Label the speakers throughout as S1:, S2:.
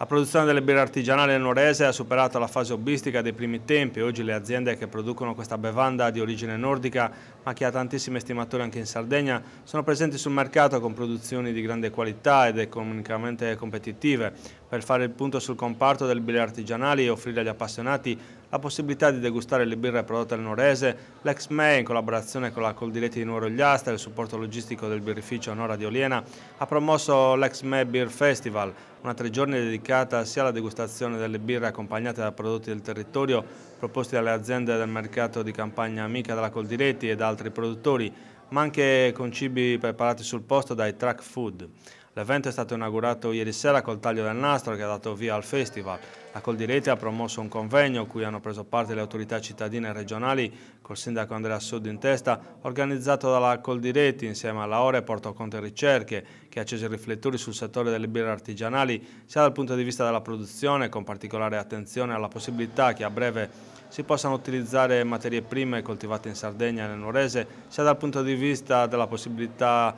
S1: La produzione delle birre artigianali Norese ha superato la fase hobbistica dei primi tempi. Oggi le aziende che producono questa bevanda di origine nordica, ma che ha tantissimi estimatori anche in Sardegna, sono presenti sul mercato con produzioni di grande qualità ed economicamente competitive per fare il punto sul comparto delle birre artigianali e offrire agli appassionati la possibilità di degustare le birre prodotte al Norese, l'ex May, in collaborazione con la Coldiretti di Nuoro Ogliasta e il supporto logistico del birrificio Nora di Oliena ha promosso l'ex May Beer Festival, una tre giorni dedicata sia alla degustazione delle birre accompagnate da prodotti del territorio proposti dalle aziende del mercato di campagna amica della Coldiretti e da altri produttori, ma anche con cibi preparati sul posto dai track food. L'evento è stato inaugurato ieri sera col taglio del nastro che ha dato via al festival. La Coldiretti ha promosso un convegno cui hanno preso parte le autorità cittadine e regionali col sindaco Andrea Sud in testa, organizzato dalla Coldiretti insieme alla Ore e Porto Conte Ricerche, che ha acceso i riflettori sul settore delle birre artigianali sia dal punto di vista della produzione, con particolare attenzione alla possibilità che a breve si possano utilizzare materie prime coltivate in Sardegna e nel Norese, sia dal punto di vista della possibilità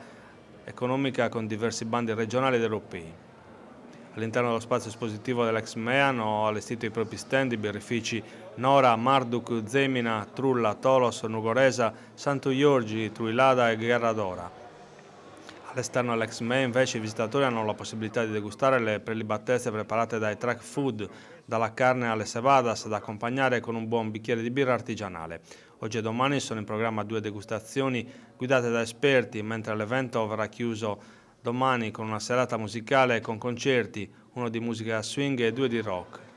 S1: economica con diversi bandi regionali ed europei. All'interno dello spazio espositivo dell'ex MEAN ho allestito i propri stand i birrifici Nora, Marduk, Zemina, Trulla, Tolos, Nugoresa, Santo Giorgi, Truilada e Guerra d'Ora. All'esterno dell'ex-me invece i visitatori hanno la possibilità di degustare le prelibatezze preparate dai track food, dalla carne alle cevadas da accompagnare con un buon bicchiere di birra artigianale. Oggi e domani sono in programma due degustazioni guidate da esperti, mentre l'evento verrà chiuso domani con una serata musicale e con concerti, uno di musica swing e due di rock.